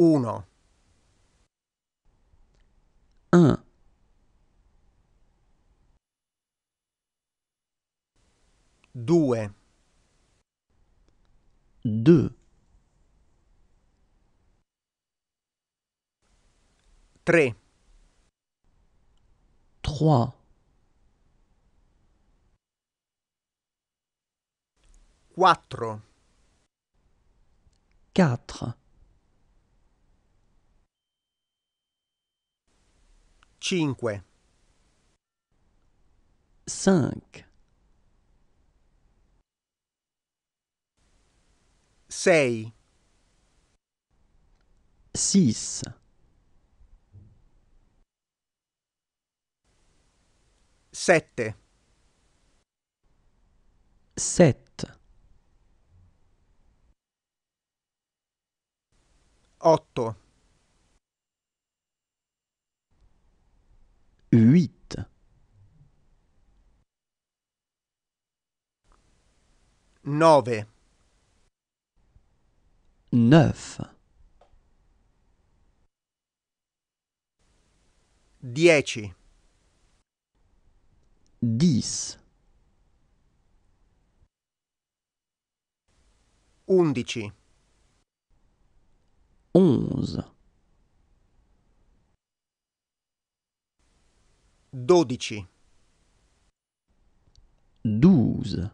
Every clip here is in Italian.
1 1 2 2 3 3 4 4 5 5 6 6 7 7 8 huit nove neuf dieci dix onze dodici 12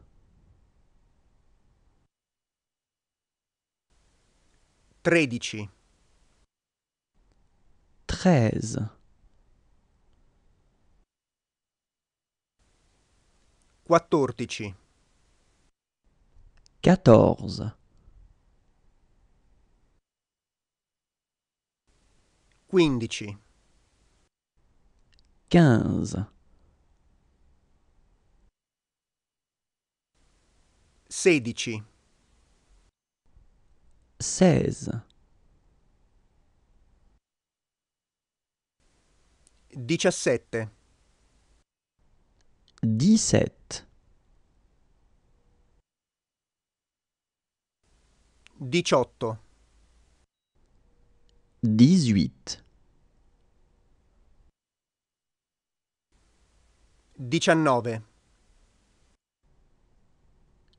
tredici 13 quattordici 14 quindici quinze. Sedici. Seize. Diciassette. Diciassette. Diciotto. Dix-huit. 19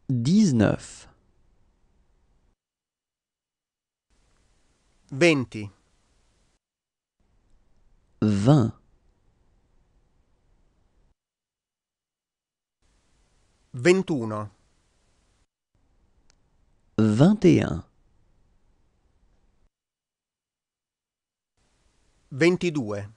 19 20 20 21 21 22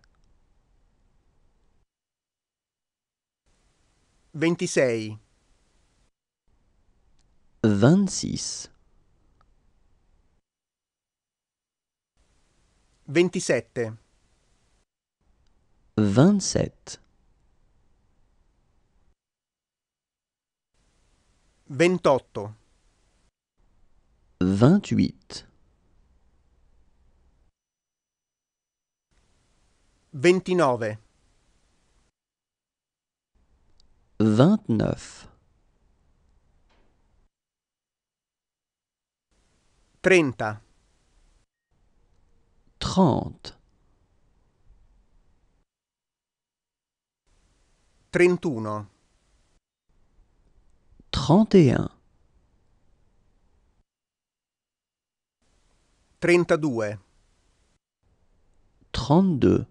26 26 27 27 28 28 29 29 30 30 31 31 32 32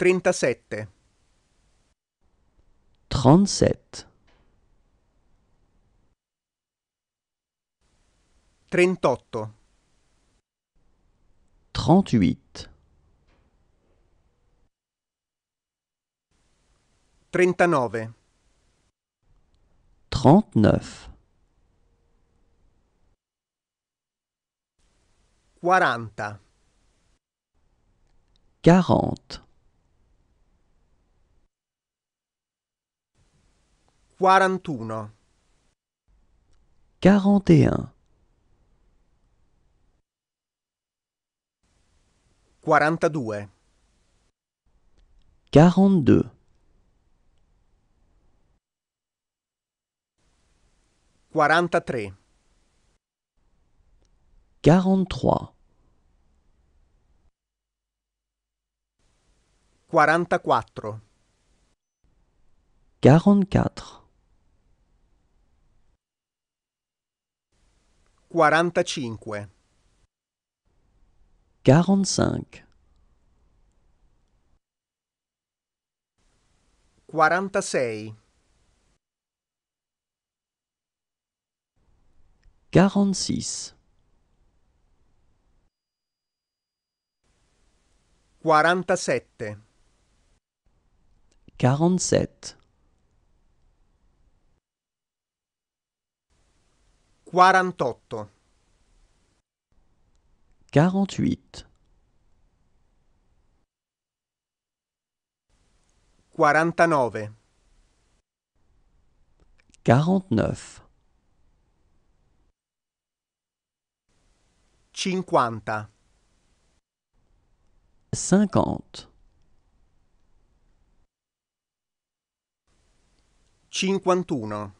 Trentasette. Trente-sept. Trentotto. Trente-huit. Trentanove. trente Quaranta. Quarantuno. Quarante et un. Quarantadue. Quarantdue. Quarantatré. Quarantatré. Quarantaquattro. Quarantaquattro. 45 45 46 46 47 47 Quarantotto. Quarante-huit. Quarantanove. Quarante-neuf. Cinquanta. Cinquantuno.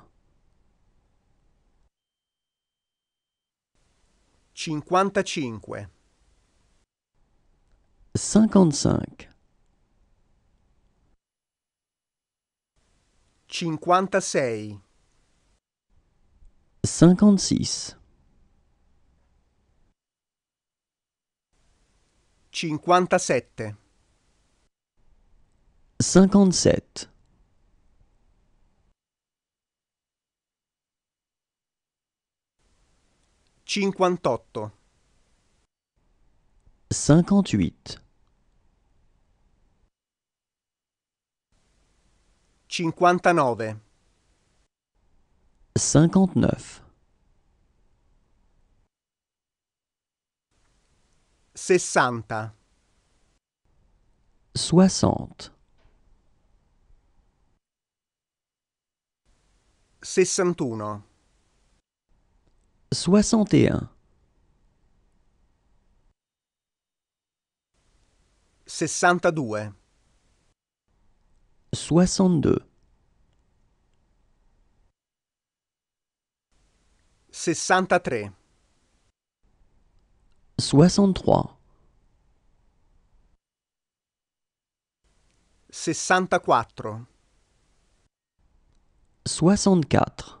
55 55 56 56 57 57 Cinquantotto. Cinquanthuit. Cinquantanove. Cinquantaneuf. Sessanta. Soixante. Sessantuno. 61 62 62 63 63 64 64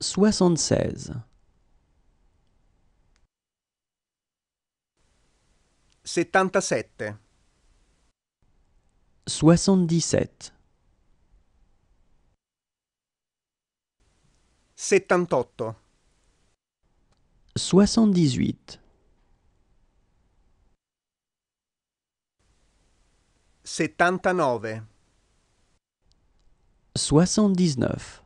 soixante-seize. sept Soixante-dix-sept. Soixante-dix-huit. Soixante-dix-neuf.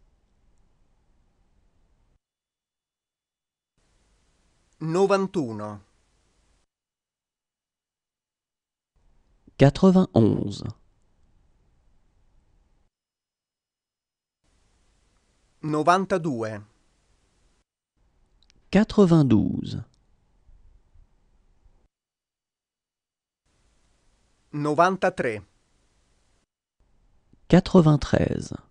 91 91 92 92 93 93